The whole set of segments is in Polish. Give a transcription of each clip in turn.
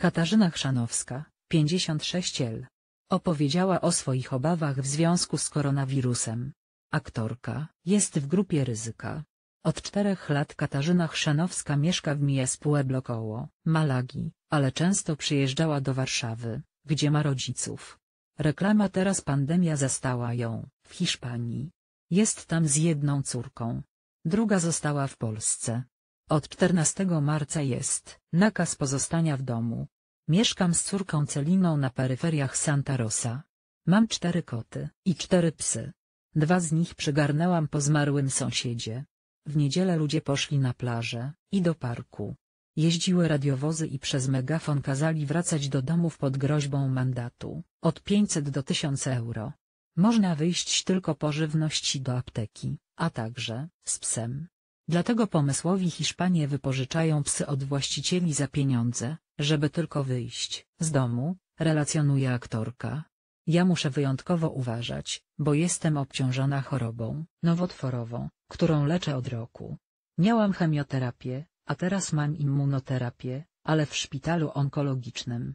Katarzyna Chrzanowska, 56 L. Opowiedziała o swoich obawach w związku z koronawirusem. Aktorka jest w grupie ryzyka. Od czterech lat Katarzyna Chrzanowska mieszka w Mies Pueblo koło Malagi, ale często przyjeżdżała do Warszawy, gdzie ma rodziców. Reklama teraz pandemia zastała ją, w Hiszpanii. Jest tam z jedną córką. Druga została w Polsce. Od 14 marca jest nakaz pozostania w domu. Mieszkam z córką Celiną na peryferiach Santa Rosa. Mam cztery koty i cztery psy. Dwa z nich przygarnęłam po zmarłym sąsiedzie. W niedzielę ludzie poszli na plażę i do parku. Jeździły radiowozy i przez megafon kazali wracać do domów pod groźbą mandatu od 500 do 1000 euro. Można wyjść tylko po żywności do apteki, a także z psem. Dlatego pomysłowi Hiszpanie wypożyczają psy od właścicieli za pieniądze, żeby tylko wyjść z domu, relacjonuje aktorka. Ja muszę wyjątkowo uważać, bo jestem obciążona chorobą nowotworową, którą leczę od roku. Miałam chemioterapię, a teraz mam immunoterapię, ale w szpitalu onkologicznym.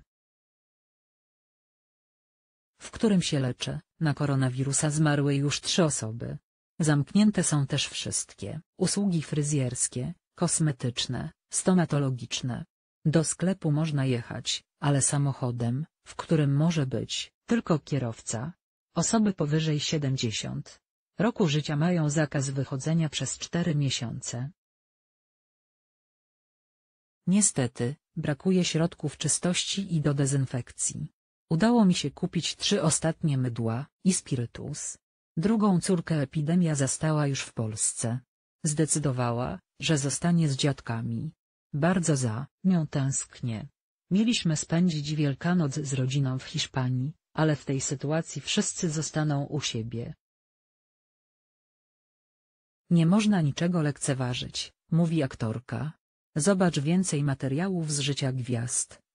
W którym się leczę, na koronawirusa zmarły już trzy osoby. Zamknięte są też wszystkie usługi fryzjerskie, kosmetyczne, stomatologiczne. Do sklepu można jechać, ale samochodem, w którym może być tylko kierowca. Osoby powyżej 70 roku życia mają zakaz wychodzenia przez 4 miesiące. Niestety, brakuje środków czystości i do dezynfekcji. Udało mi się kupić trzy ostatnie mydła i spirytus, Drugą córkę epidemia zastała już w Polsce. Zdecydowała, że zostanie z dziadkami. Bardzo za nią tęsknię. Mieliśmy spędzić Wielkanoc z rodziną w Hiszpanii, ale w tej sytuacji wszyscy zostaną u siebie. Nie można niczego lekceważyć, mówi aktorka. Zobacz więcej materiałów z życia gwiazd.